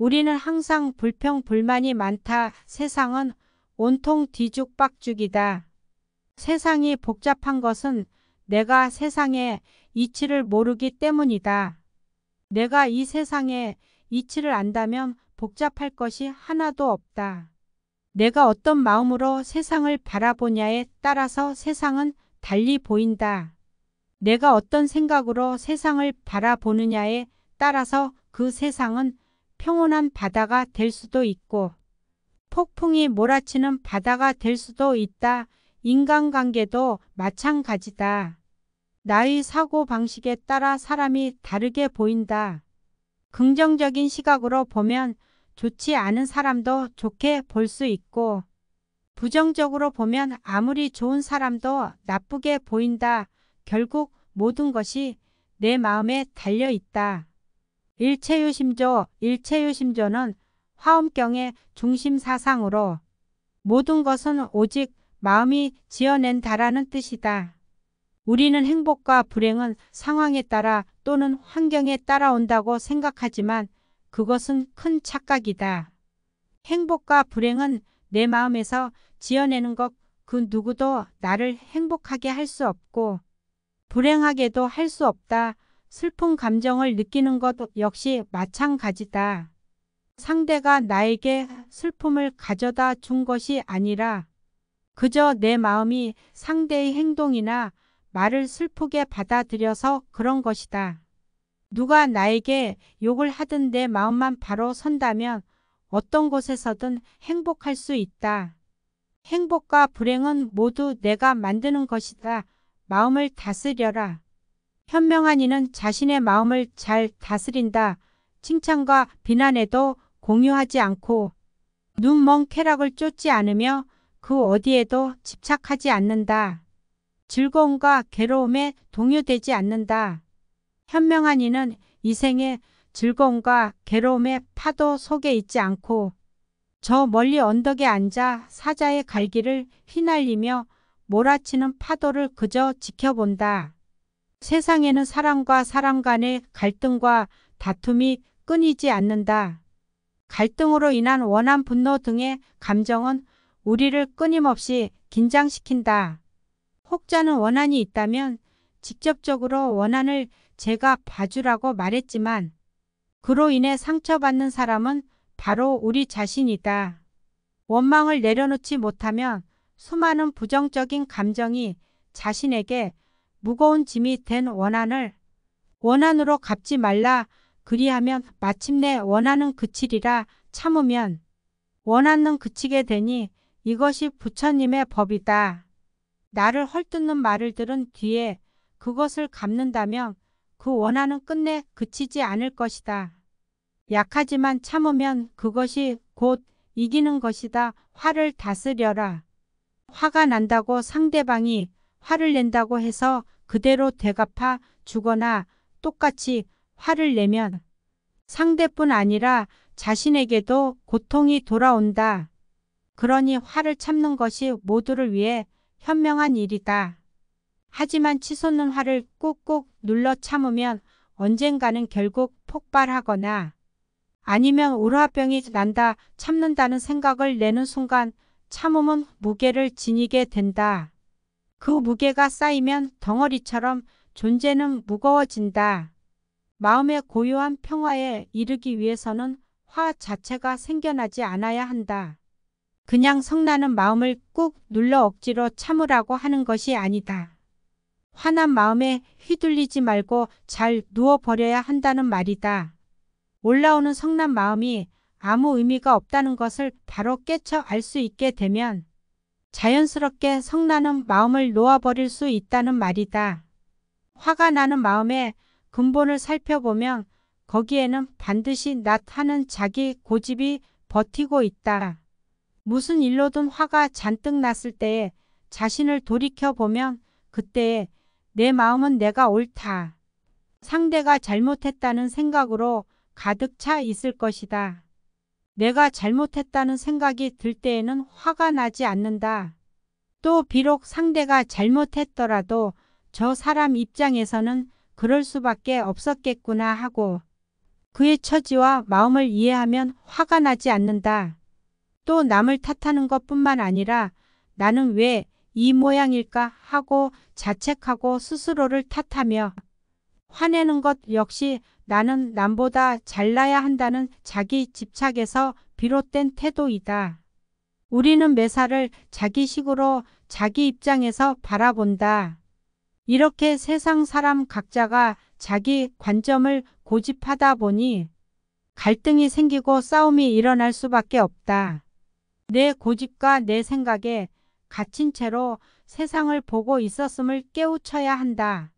우리는 항상 불평 불만이 많다. 세상은 온통 뒤죽박죽이다. 세상이 복잡한 것은 내가 세상의 이치를 모르기 때문이다. 내가 이 세상의 이치를 안다면 복잡할 것이 하나도 없다. 내가 어떤 마음으로 세상을 바라보냐에 따라서 세상은 달리 보인다. 내가 어떤 생각으로 세상을 바라보느냐에 따라서 그 세상은 평온한 바다가 될 수도 있고 폭풍이 몰아치는 바다가 될 수도 있다. 인간관계도 마찬가지다. 나의 사고방식에 따라 사람이 다르게 보인다. 긍정적인 시각으로 보면 좋지 않은 사람도 좋게 볼 수 있고 부정적으로 보면 아무리 좋은 사람도 나쁘게 보인다. 결국 모든 것이 내 마음에 달려 있다. 일체유심조, 일체유심조는 화엄경의 중심 사상으로 모든 것은 오직 마음이 지어낸다라는 뜻이다. 우리는 행복과 불행은 상황에 따라 또는 환경에 따라온다고 생각하지만 그것은 큰 착각이다. 행복과 불행은 내 마음에서 지어내는 것 그 누구도 나를 행복하게 할 수 없고 불행하게도 할 수 없다. 슬픈 감정을 느끼는 것 역시 마찬가지다. 상대가 나에게 슬픔을 가져다 준 것이 아니라 그저 내 마음이 상대의 행동이나 말을 슬프게 받아들여서 그런 것이다. 누가 나에게 욕을 하든 내 마음만 바로 선다면 어떤 곳에서든 행복할 수 있다. 행복과 불행은 모두 내가 만드는 것이다. 마음을 다스려라. 현명한 이는 자신의 마음을 잘 다스린다. 칭찬과 비난에도 공유하지 않고 눈먼 쾌락을 쫓지 않으며 그 어디에도 집착하지 않는다. 즐거움과 괴로움에 동요되지 않는다. 현명한 이는 이생에 즐거움과 괴로움의 파도 속에 있지 않고 저 멀리 언덕에 앉아 사자의 갈기를 휘날리며 몰아치는 파도를 그저 지켜본다. 세상에는 사람과 사람 간의 갈등과 다툼이 끊이지 않는다. 갈등으로 인한 원한 분노 등의 감정은 우리를 끊임없이 긴장시킨다. 혹자는 원한이 있다면 직접적으로 원한을 제가 봐주라고 말했지만 그로 인해 상처받는 사람은 바로 우리 자신이다. 원망을 내려놓지 못하면 수많은 부정적인 감정이 자신에게 무거운 짐이 된 원한을 원한으로 갚지 말라 그리하면 마침내 원한은 그치리라 참으면 원한은 그치게 되니 이것이 부처님의 법이다. 나를 헐뜯는 말을 들은 뒤에 그것을 갚는다면 그 원한은 끝내 그치지 않을 것이다. 약하지만 참으면 그것이 곧 이기는 것이다. 화를 다스려라. 화가 난다고 상대방이 화를 낸다고 해서 그대로 대갚아 주거나 똑같이 화를 내면 상대뿐 아니라 자신에게도 고통이 돌아온다. 그러니 화를 참는 것이 모두를 위해 현명한 일이다. 하지만 치솟는 화를 꾹꾹 눌러 참으면 언젠가는 결국 폭발하거나 아니면 우라병이 난다 참는다는 생각을 내는 순간 참음은 무게를 지니게 된다. 그 무게가 쌓이면 덩어리처럼 존재는 무거워진다. 마음의 고요한 평화에 이르기 위해서는 화 자체가 생겨나지 않아야 한다. 그냥 성나는 마음을 꾹 눌러 억지로 참으라고 하는 것이 아니다. 화난 마음에 휘둘리지 말고 잘 누워버려야 한다는 말이다. 올라오는 성난 마음이 아무 의미가 없다는 것을 바로 깨쳐 알 수 있게 되면 자연스럽게 성나는 마음을 놓아버릴 수 있다는 말이다. 화가 나는 마음의 근본을 살펴보면 거기에는 반드시 나타는 자기 고집이 버티고 있다. 무슨 일로든 화가 잔뜩 났을 때에 자신을 돌이켜보면 그때에 내 마음은 내가 옳다. 상대가 잘못했다는 생각으로 가득 차 있을 것이다. 내가 잘못했다는 생각이 들 때에는 화가 나지 않는다. 또 비록 상대가 잘못했더라도 저 사람 입장에서는 그럴 수밖에 없었겠구나 하고 그의 처지와 마음을 이해하면 화가 나지 않는다. 또 남을 탓하는 것뿐만 아니라 나는 왜 이 모양일까 하고 자책하고 스스로를 탓하며 화내는 것 역시 나는 남보다 잘나야 한다는 자기 집착에서 비롯된 태도이다. 우리는 매사를 자기 식으로 자기 입장에서 바라본다. 이렇게 세상 사람 각자가 자기 관점을 고집하다 보니 갈등이 생기고 싸움이 일어날 수밖에 없다. 내 고집과 내 생각에 갇힌 채로 세상을 보고 있었음을 깨우쳐야 한다.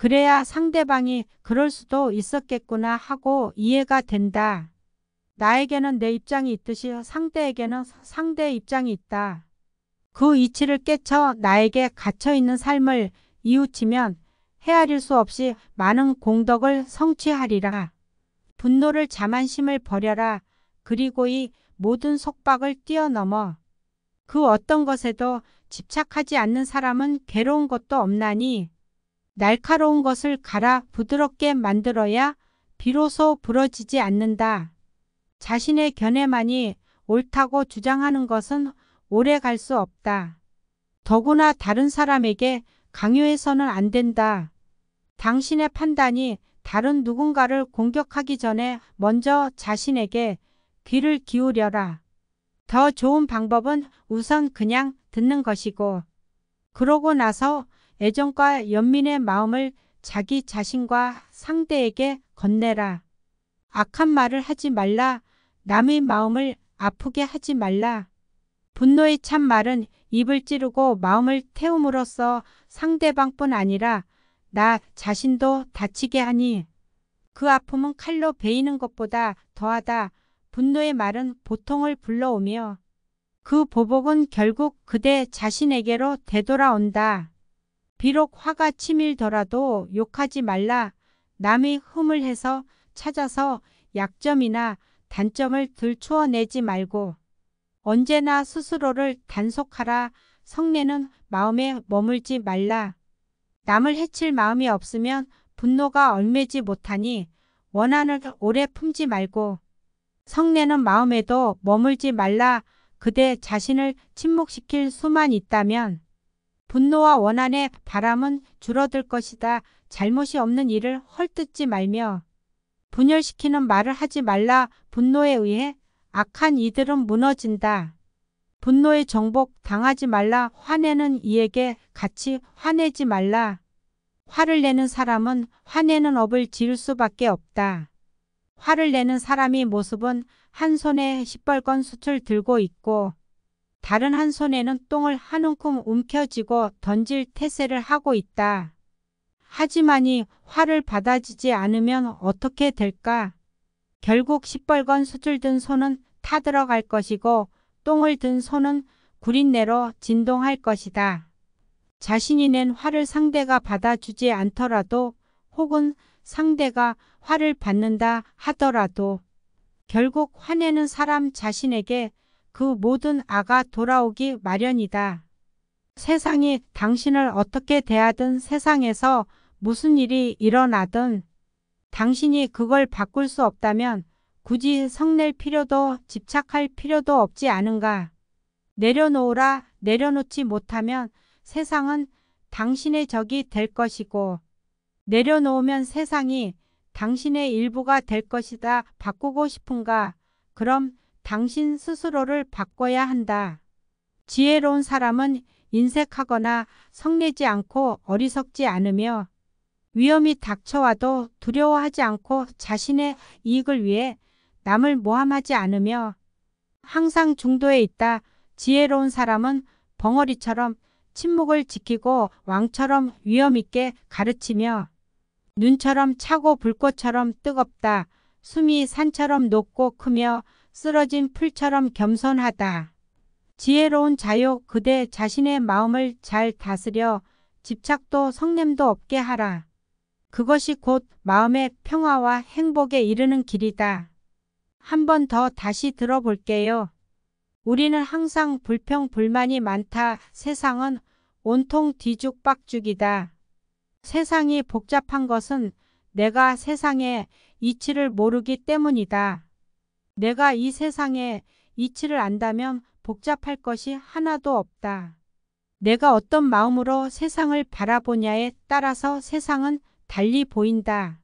그래야 상대방이 그럴 수도 있었겠구나 하고 이해가 된다. 나에게는 내 입장이 있듯이 상대에게는 상대의 입장이 있다. 그 이치를 깨쳐 나에게 갇혀있는 삶을 이웃치면 헤아릴 수 없이 많은 공덕을 성취하리라. 분노를 자만심을 버려라. 그리고 이 모든 속박을 뛰어넘어 그 어떤 것에도 집착하지 않는 사람은 괴로운 것도 없나니 날카로운 것을 갈아 부드럽게 만들어야 비로소 부러지지 않는다. 자신의 견해만이 옳다고 주장하는 것은 오래 갈 수 없다. 더구나 다른 사람에게 강요해서는 안 된다. 당신의 판단이 다른 누군가를 공격하기 전에 먼저 자신에게 귀를 기울여라. 더 좋은 방법은 우선 그냥 듣는 것이고 그러고 나서 애정과 연민의 마음을 자기 자신과 상대에게 건네라. 악한 말을 하지 말라. 남의 마음을 아프게 하지 말라. 분노의 참말은 입을 찌르고 마음을 태움으로써 상대방뿐 아니라 나 자신도 다치게 하니 그 아픔은 칼로 베이는 것보다 더하다. 분노의 말은 보통을 불러오며 그 보복은 결국 그대 자신에게로 되돌아온다. 비록 화가 치밀더라도 욕하지 말라 남이 흠을 해서 찾아서 약점이나 단점을 들추어내지 말고 언제나 스스로를 단속하라 성내는 마음에 머물지 말라 남을 해칠 마음이 없으면 분노가 얼매지 못하니 원한을 오래 품지 말고 성내는 마음에도 머물지 말라 그대 자신을 침묵시킬 수만 있다면 분노와 원한의 바람은 줄어들 것이다. 잘못이 없는 일을 헐뜯지 말며 분열시키는 말을 하지 말라. 분노에 의해 악한 이들은 무너진다. 분노의 정복 당하지 말라. 화내는 이에게 같이 화내지 말라. 화를 내는 사람은 화내는 업을 지을 수밖에 없다. 화를 내는 사람의 모습은 한 손에 시뻘건 수출 들고 있고 다른 한 손에는 똥을 한 움큼 움켜쥐고 던질 태세를 하고 있다. 하지만이 화를 받아지지 않으면 어떻게 될까? 결국 시뻘건 수줄 든 손은 타들어갈 것이고 똥을 든 손은 구린내로 진동할 것이다. 자신이 낸 화를 상대가 받아주지 않더라도 혹은 상대가 화를 받는다 하더라도 결국 화내는 사람 자신에게 그 모든 아가 돌아오기 마련이다. 세상이 당신을 어떻게 대하든 세상에서 무슨 일이 일어나든 당신이 그걸 바꿀 수 없다면 굳이 성낼 필요도 집착할 필요도 없지 않은가. 내려놓으라 내려놓지 못하면 세상은 당신의 적이 될 것이고 내려놓으면 세상이 당신의 일부가 될 것이다. 바꾸고 싶은가? 그럼 당신 스스로를 바꿔야 한다. 지혜로운 사람은 인색하거나 성내지 않고 어리석지 않으며 위험이 닥쳐와도 두려워하지 않고 자신의 이익을 위해 남을 모함하지 않으며 항상 중도에 있다. 지혜로운 사람은 벙어리처럼 침묵을 지키고 왕처럼 위험있게 가르치며 눈처럼 차고 불꽃처럼 뜨겁다. 숨이 산처럼 높고 크며 쓰러진 풀처럼 겸손하다. 지혜로운 자요 그대 자신의 마음을 잘 다스려 집착도 성냄도 없게 하라. 그것이 곧 마음의 평화와 행복에 이르는 길이다. 한 번 더 다시 들어볼게요. 우리는 항상 불평 불만이 많다. 세상은 온통 뒤죽박죽이다. 세상이 복잡한 것은 내가 세상의 이치를 모르기 때문이다. 내가 이세상에 이치를 안다면 복잡할 것이 하나도 없다. 내가 어떤 마음으로 세상을 바라보냐에 따라서 세상은 달리 보인다.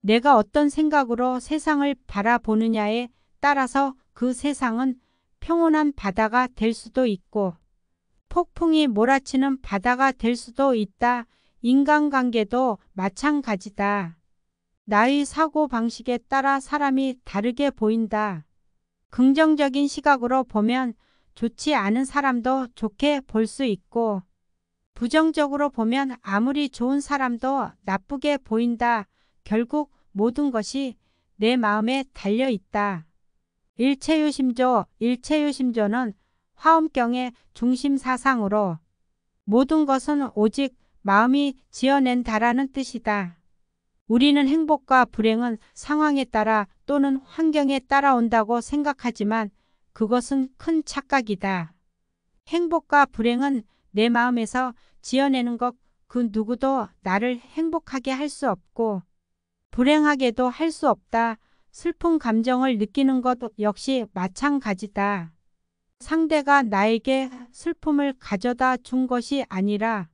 내가 어떤 생각으로 세상을 바라보느냐에 따라서 그 세상은 평온한 바다가 될 수도 있고 폭풍이 몰아치는 바다가 될 수도 있다. 인간관계도 마찬가지다. 나의 사고 방식에 따라 사람이 다르게 보인다. 긍정적인 시각으로 보면 좋지 않은 사람도 좋게 볼 수 있고 부정적으로 보면 아무리 좋은 사람도 나쁘게 보인다. 결국 모든 것이 내 마음에 달려 있다. 일체유심조, 일체유심조는 화엄경의 중심 사상으로 모든 것은 오직 마음이 지어낸다라는 뜻이다. 우리는 행복과 불행은 상황에 따라 또는 환경에 따라온다고 생각하지만 그것은 큰 착각이다. 행복과 불행은 내 마음에서 지어내는 것 그 누구도 나를 행복하게 할 수 없고 불행하게도 할 수 없다. 슬픈 감정을 느끼는 것 역시 마찬가지다. 상대가 나에게 슬픔을 가져다 준 것이 아니라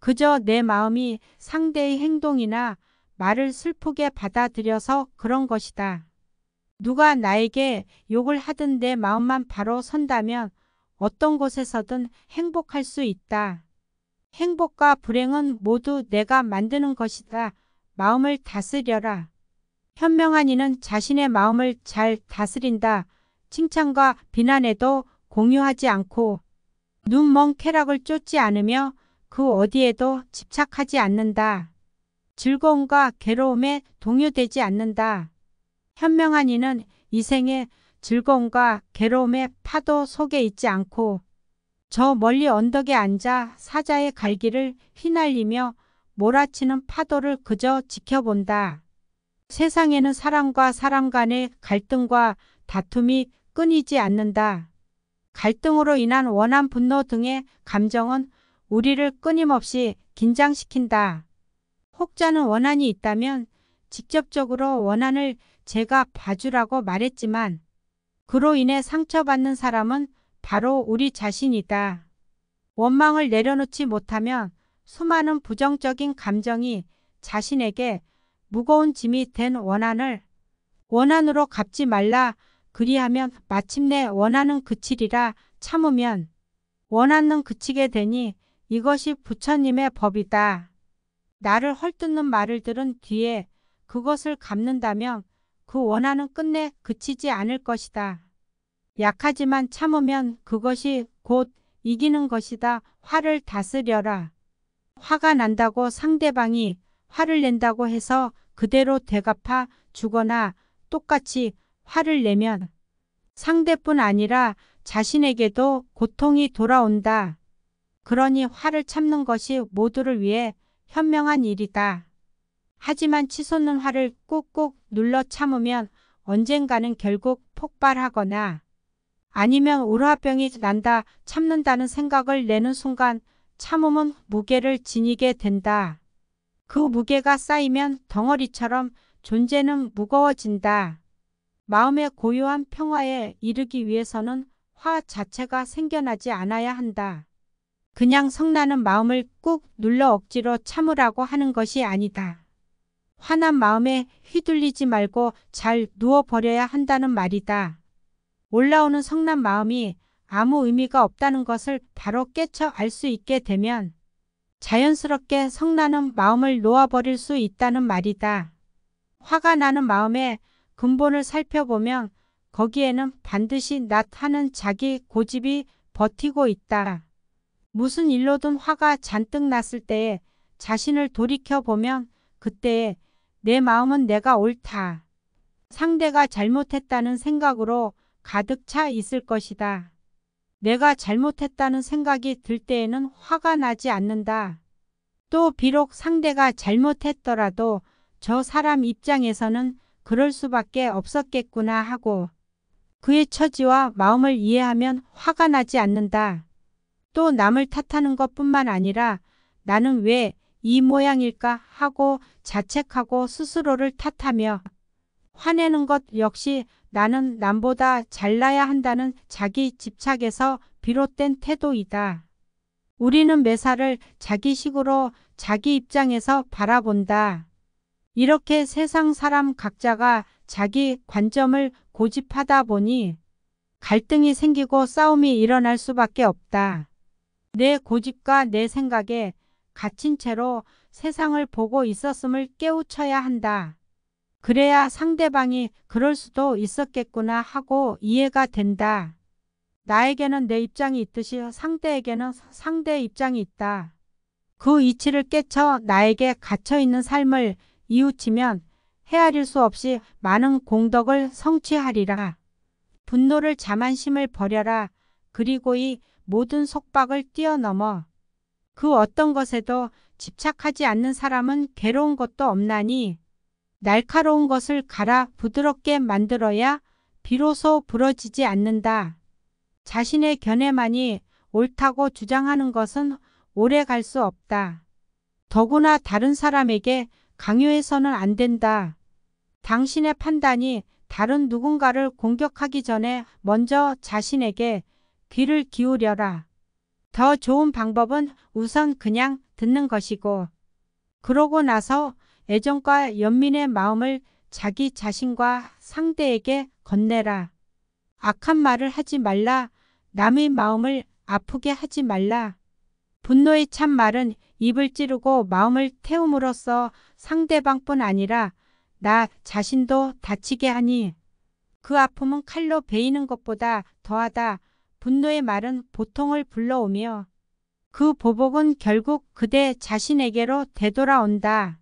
그저 내 마음이 상대의 행동이나 말을 슬프게 받아들여서 그런 것이다. 누가 나에게 욕을 하든 내 마음만 바로 선다면 어떤 곳에서든 행복할 수 있다. 행복과 불행은 모두 내가 만드는 것이다. 마음을 다스려라. 현명한 이는 자신의 마음을 잘 다스린다. 칭찬과 비난에도 공유하지 않고 눈먼 쾌락을 쫓지 않으며 그 어디에도 집착하지 않는다. 즐거움과 괴로움에 동요되지 않는다. 현명한 이는 이생에 즐거움과 괴로움의 파도 속에 있지 않고 저 멀리 언덕에 앉아 사자의 갈기를 휘날리며 몰아치는 파도를 그저 지켜본다. 세상에는 사람과 사람 간의 갈등과 다툼이 끊이지 않는다. 갈등으로 인한 원한 분노 등의 감정은 우리를 끊임없이 긴장시킨다. 혹자는 원한이 있다면 직접적으로 원한을 제가 봐주라고 말했지만 그로 인해 상처받는 사람은 바로 우리 자신이다. 원망을 내려놓지 못하면 수많은 부정적인 감정이 자신에게 무거운 짐이 된 원한을 원한으로 갚지 말라 그리하면 마침내 원한은 그치리라 참으면 원한은 그치게 되니 이것이 부처님의 법이다. 나를 헐뜯는 말을 들은 뒤에 그것을 갚는다면 그 원한은 끝내 그치지 않을 것이다. 약하지만 참으면 그것이 곧 이기는 것이다. 화를 다스려라. 화가 난다고 상대방이 화를 낸다고 해서 그대로 대갚아 주거나 똑같이 화를 내면 상대뿐 아니라 자신에게도 고통이 돌아온다. 그러니 화를 참는 것이 모두를 위해 현명한 일이다. 하지만 치솟는 화를 꾹꾹 눌러 참으면 언젠가는 결국 폭발하거나 아니면 우라병이 난다 참는다는 생각을 내는 순간 참음은 무게를 지니게 된다. 그 무게가 쌓이면 덩어리처럼 존재는 무거워진다. 마음의 고요한 평화에 이르기 위해서는 화 자체가 생겨나지 않아야 한다. 그냥 성나는 마음을 꾹 눌러 억지로 참으라고 하는 것이 아니다. 화난 마음에 휘둘리지 말고 잘 누워버려야 한다는 말이다. 올라오는 성난 마음이 아무 의미가 없다는 것을 바로 깨쳐 알 수 있게 되면 자연스럽게 성나는 마음을 놓아버릴 수 있다는 말이다. 화가 나는 마음의 근본을 살펴보면 거기에는 반드시 나타는 자기 고집이 버티고 있다. 무슨 일로든 화가 잔뜩 났을 때에 자신을 돌이켜보면 그때에 내 마음은 내가 옳다. 상대가 잘못했다는 생각으로 가득 차 있을 것이다. 내가 잘못했다는 생각이 들 때에는 화가 나지 않는다. 또 비록 상대가 잘못했더라도 저 사람 입장에서는 그럴 수밖에 없었겠구나 하고 그의 처지와 마음을 이해하면 화가 나지 않는다. 또 남을 탓하는 것뿐만 아니라 나는 왜 이 모양일까 하고 자책하고 스스로를 탓하며 화내는 것 역시 나는 남보다 잘나야 한다는 자기 집착에서 비롯된 태도이다. 우리는 매사를 자기식으로 자기 입장에서 바라본다. 이렇게 세상 사람 각자가 자기 관점을 고집하다 보니 갈등이 생기고 싸움이 일어날 수밖에 없다. 내 고집과 내 생각에 갇힌 채로 세상을 보고 있었음을 깨우쳐야 한다. 그래야 상대방이 그럴 수도 있었겠구나 하고 이해가 된다. 나에게는 내 입장이 있듯이 상대에게는 상대의 입장이 있다. 그 이치를 깨쳐 나에게 갇혀있는 삶을 이웃치면 헤아릴 수 없이 많은 공덕을 성취하리라. 분노를 자만심을 버려라. 그리고 이 모든 속박을 뛰어넘어 그 어떤 것에도 집착하지 않는 사람은 괴로운 것도 없나니 날카로운 것을 갈아 부드럽게 만들어야 비로소 부러지지 않는다. 자신의 견해만이 옳다고 주장하는 것은 오래 갈 수 없다. 더구나 다른 사람에게 강요해서는 안 된다. 당신의 판단이 다른 누군가를 공격하기 전에 먼저 자신에게 귀를 기울여라. 더 좋은 방법은 우선 그냥 듣는 것이고 그러고 나서 애정과 연민의 마음을 자기 자신과 상대에게 건네라. 악한 말을 하지 말라. 남의 마음을 아프게 하지 말라. 분노의 참말은 입을 찌르고 마음을 태움으로써 상대방뿐 아니라 나 자신도 다치게 하니 그 아픔은 칼로 베이는 것보다 더하다. 분노의 말은 보통을 불러오며 그 보복은 결국 그대 자신에게로 되돌아온다.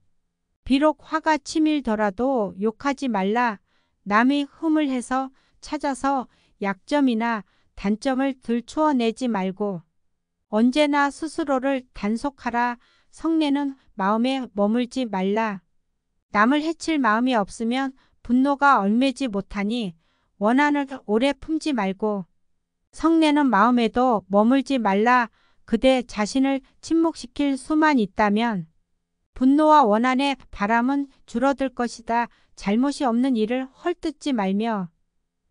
비록 화가 치밀더라도 욕하지 말라 남의 흠을 해서 찾아서 약점이나 단점을 들추어내지 말고 언제나 스스로를 단속하라 성내는 마음에 머물지 말라. 남을 해칠 마음이 없으면 분노가 얼매지 못하니 원한을 오래 품지 말고 성내는 마음에도 머물지 말라 그대 자신을 침묵시킬 수만 있다면 분노와 원한의 바람은 줄어들 것이다. 잘못이 없는 일을 헐뜯지 말며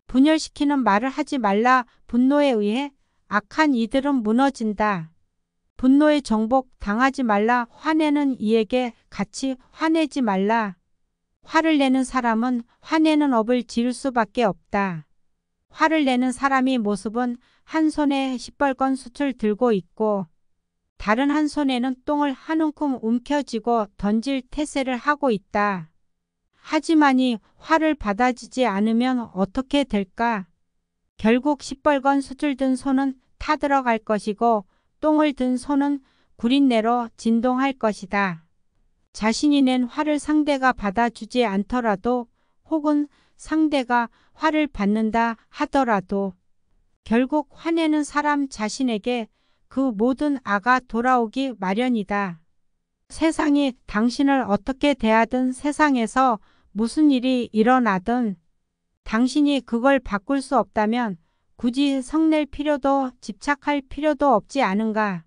분열시키는 말을 하지 말라. 분노에 의해 악한 이들은 무너진다. 분노의 정복 당하지 말라. 화내는 이에게 같이 화내지 말라. 화를 내는 사람은 화내는 업을 지을 수밖에 없다. 화를 내는 사람의 모습은 한 손에 시뻘건 숯을 들고 있고 다른 한 손에는 똥을 한 움큼 움켜쥐고 던질 태세를 하고 있다. 하지만이 화를 받아지지 않으면 어떻게 될까? 결국 시뻘건 숯을 든 손은 타들어갈 것이고 똥을 든 손은 구린내로 진동할 것이다. 자신이 낸 화를 상대가 받아주지 않더라도 혹은 상대가 화를 받는다 하더라도 결국 화내는 사람 자신에게 그 모든 아가 돌아오기 마련이다. 세상이 당신을 어떻게 대하든 세상에서 무슨 일이 일어나든 당신이 그걸 바꿀 수 없다면 굳이 성낼 필요도 집착할 필요도 없지 않은가.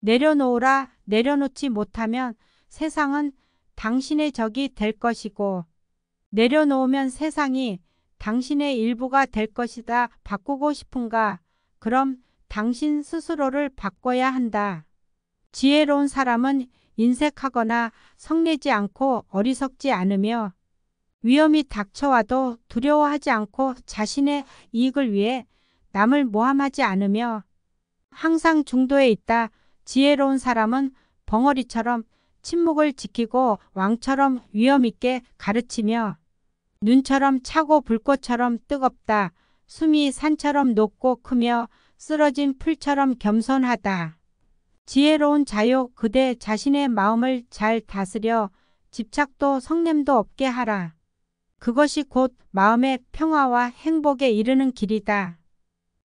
내려놓으라 내려놓지 못하면 세상은 당신의 적이 될 것이고 내려놓으면 세상이 당신의 일부가 될 것이다. 바꾸고 싶은가? 그럼 당신 스스로를 바꿔야 한다. 지혜로운 사람은 인색하거나 성내지 않고 어리석지 않으며 위험이 닥쳐와도 두려워하지 않고 자신의 이익을 위해 남을 모함하지 않으며 항상 중도에 있다. 지혜로운 사람은 벙어리처럼 침묵을 지키고 왕처럼 위험 있게 가르치며 눈처럼 차고 불꽃처럼 뜨겁다. 숨이 산처럼 높고 크며 쓰러진 풀처럼 겸손하다. 지혜로운 자요 그대 자신의 마음을 잘 다스려 집착도 성냄도 없게 하라. 그것이 곧 마음의 평화와 행복에 이르는 길이다.